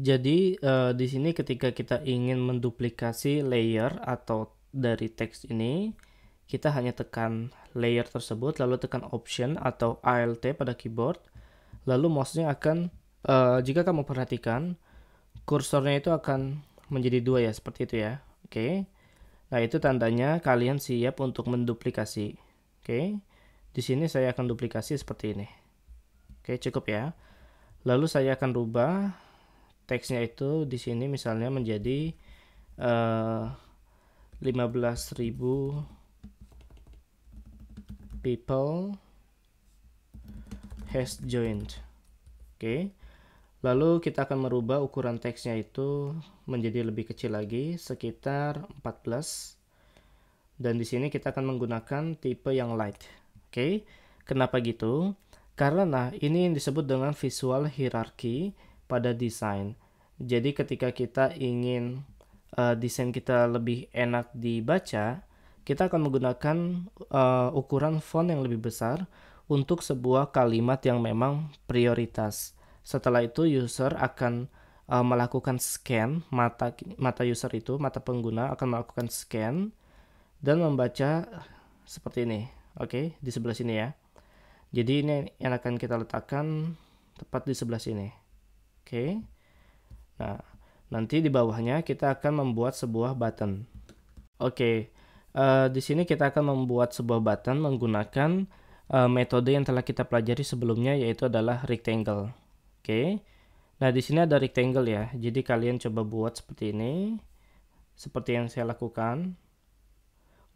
Jadi uh, di sini ketika kita ingin menduplikasi layer atau dari teks ini, kita hanya tekan layer tersebut lalu tekan option atau alt pada keyboard. Lalu mouse-nya akan uh, jika kamu perhatikan kursornya itu akan menjadi dua ya seperti itu ya. Oke. Okay. Nah, itu tandanya kalian siap untuk menduplikasi. Oke. Okay. Di sini saya akan duplikasi seperti ini. Oke, okay, cukup ya. Lalu saya akan rubah teksnya itu di sini misalnya menjadi uh, eh, 15.000 people has joined. Oke. Okay. Lalu kita akan merubah ukuran teksnya itu menjadi lebih kecil lagi sekitar 14. Dan di sini kita akan menggunakan tipe yang light. Oke. Okay. Kenapa gitu? Karena ini yang disebut dengan visual hierarchy pada desain. Jadi ketika kita ingin uh, desain kita lebih enak dibaca, kita akan menggunakan uh, ukuran font yang lebih besar untuk sebuah kalimat yang memang prioritas. Setelah itu user akan uh, melakukan scan mata mata user itu, mata pengguna akan melakukan scan dan membaca seperti ini. Oke, okay? di sebelah sini ya. Jadi ini yang akan kita letakkan tepat di sebelah sini. Oke. Nah, nanti di bawahnya kita akan membuat sebuah button. Oke. Uh, di sini kita akan membuat sebuah button menggunakan uh, metode yang telah kita pelajari sebelumnya yaitu adalah rectangle. Oke. Nah, di sini ada rectangle ya. Jadi kalian coba buat seperti ini. Seperti yang saya lakukan.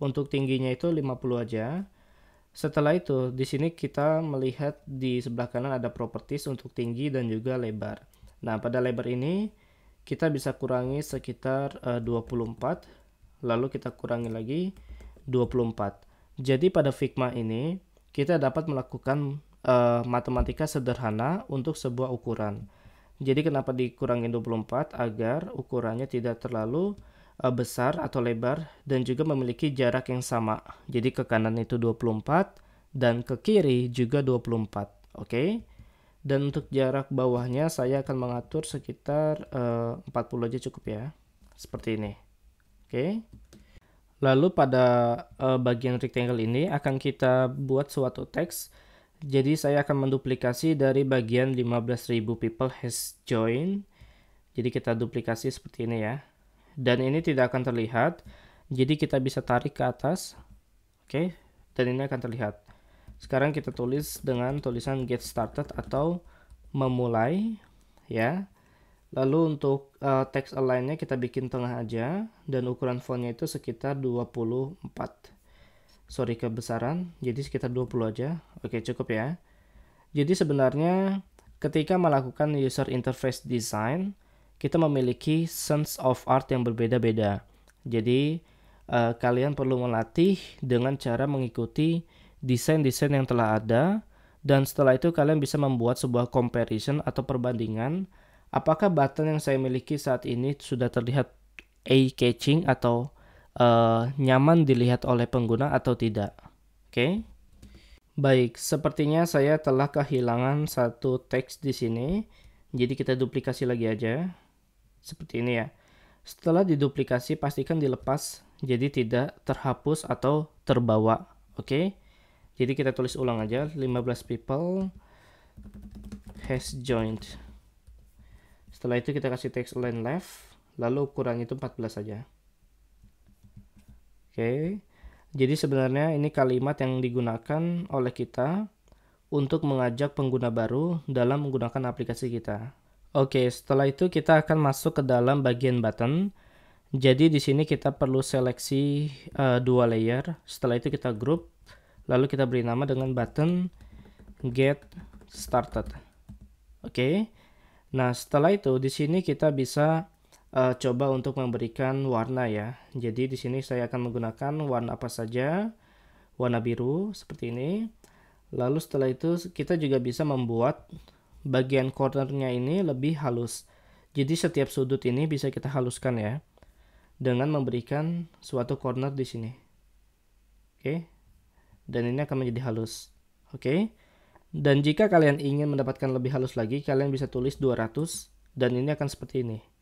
Untuk tingginya itu 50 aja. Setelah itu, di sini kita melihat di sebelah kanan ada properties untuk tinggi dan juga lebar. Nah, pada lebar ini kita bisa kurangi sekitar eh, uh, 24, lalu kita kurangi lagi 24. Jadi pada Figma ini kita dapat melakukan uh, matematika sederhana untuk sebuah ukuran. Jadi kenapa dikurangi 24 agar ukurannya tidak terlalu uh, besar atau lebar dan juga memiliki jarak yang sama. Jadi ke kanan itu 24 dan ke kiri juga 24. Oke. Okay? dan untuk jarak bawahnya saya akan mengatur sekitar eh, uh, 40 aja cukup ya seperti ini oke okay. lalu pada uh, bagian rectangle ini akan kita buat suatu teks jadi saya akan menduplikasi dari bagian 15.000 people has joined jadi kita duplikasi seperti ini ya dan ini tidak akan terlihat jadi kita bisa tarik ke atas oke okay. dan ini akan terlihat sekarang kita tulis dengan tulisan get started atau memulai ya. Lalu untuk uh, text align kita bikin tengah aja dan ukuran fontnya itu sekitar 24. Sorry kebesaran, jadi sekitar 20 aja. Oke, cukup ya. Jadi sebenarnya ketika melakukan user interface design, kita memiliki sense of art yang berbeda-beda. Jadi uh, kalian perlu melatih dengan cara mengikuti desain-desain yang telah ada dan setelah itu kalian bisa membuat sebuah comparison atau perbandingan apakah button yang saya miliki saat ini sudah terlihat eye-catching atau uh, nyaman dilihat oleh pengguna atau tidak. Oke. Okay? Baik, sepertinya saya telah kehilangan satu teks di sini. Jadi kita duplikasi lagi aja. Seperti ini ya. Setelah diduplikasi pastikan dilepas jadi tidak terhapus atau terbawa. Oke. Okay? Jadi kita tulis ulang aja 15 people has joined. Setelah itu kita kasih text line left, lalu kurang itu 14 saja. Oke. Okay. Jadi sebenarnya ini kalimat yang digunakan oleh kita untuk mengajak pengguna baru dalam menggunakan aplikasi kita. Oke, okay, setelah itu kita akan masuk ke dalam bagian button. Jadi di sini kita perlu seleksi uh, dua layer. Setelah itu kita group lalu kita beri nama dengan button get started oke okay. nah setelah itu di sini kita bisa uh, coba untuk memberikan warna ya jadi di sini saya akan menggunakan warna apa saja warna biru seperti ini lalu setelah itu kita juga bisa membuat bagian cornernya ini lebih halus jadi setiap sudut ini bisa kita haluskan ya dengan memberikan suatu corner di sini oke okay dan ini akan menjadi halus. Oke. Dan jika kalian ingin mendapatkan lebih halus lagi, kalian bisa tulis 200 dan ini akan seperti ini.